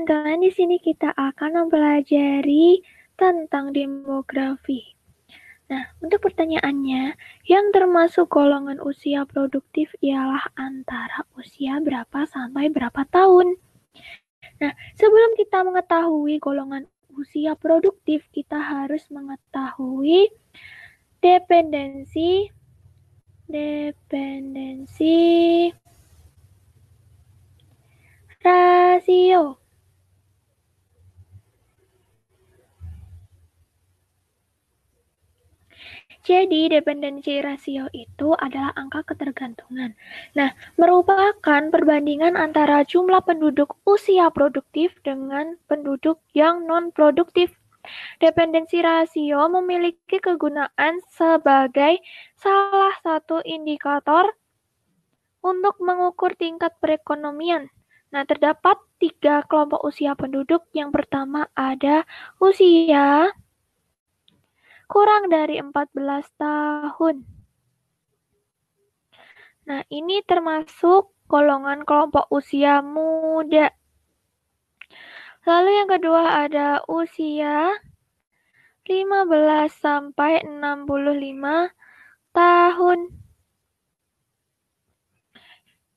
teman-teman, di sini kita akan mempelajari tentang demografi. Nah, untuk pertanyaannya, yang termasuk golongan usia produktif ialah antara usia berapa sampai berapa tahun. Nah, sebelum kita mengetahui golongan usia produktif, kita harus mengetahui dependensi dependensi Jadi, dependensi rasio itu adalah angka ketergantungan. Nah, merupakan perbandingan antara jumlah penduduk usia produktif dengan penduduk yang non-produktif. Dependensi rasio memiliki kegunaan sebagai salah satu indikator untuk mengukur tingkat perekonomian. Nah, terdapat tiga kelompok usia penduduk. Yang pertama ada usia kurang dari 14 tahun. Nah, ini termasuk golongan kelompok usia muda. Lalu yang kedua ada usia 15 sampai 65 tahun.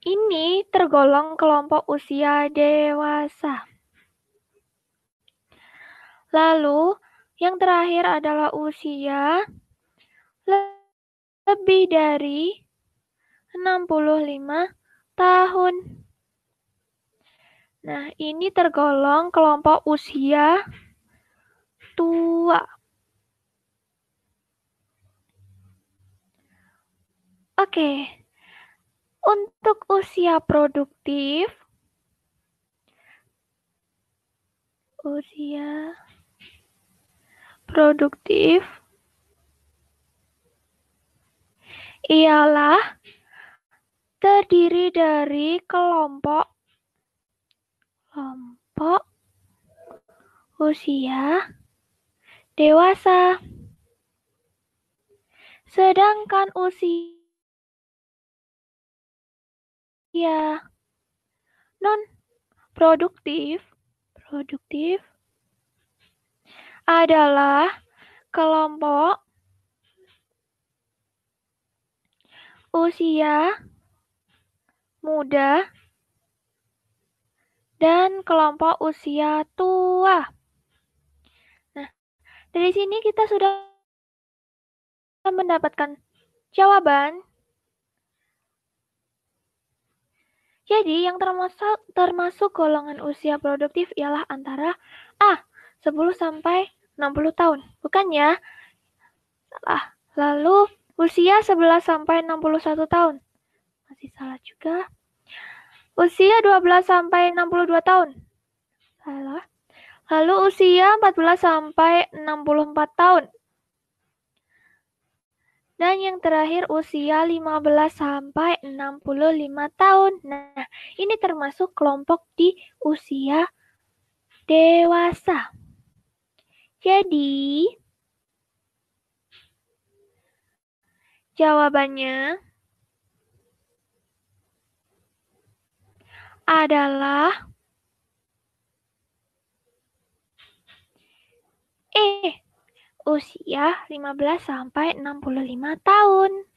Ini tergolong kelompok usia dewasa. Lalu yang terakhir adalah usia lebih dari 65 tahun. Nah, ini tergolong kelompok usia tua. Oke, untuk usia produktif, usia produktif ialah terdiri dari kelompok kelompok usia dewasa. Sedangkan usia non produktif produktif adalah kelompok usia muda dan kelompok usia tua. Nah, dari sini kita sudah mendapatkan jawaban. Jadi, yang termasuk, termasuk golongan usia produktif ialah antara A 10 sampai 60 tahun, bukan ya? Salah. Lalu usia 11 sampai 61 tahun. Masih salah juga. Usia 12 sampai 62 tahun. Salah. Lalu usia 14 sampai 64 tahun. Dan yang terakhir usia 15 sampai 65 tahun. Nah, ini termasuk kelompok di usia dewasa. Jadi, jawabannya adalah E. Usia 15 sampai 65 tahun.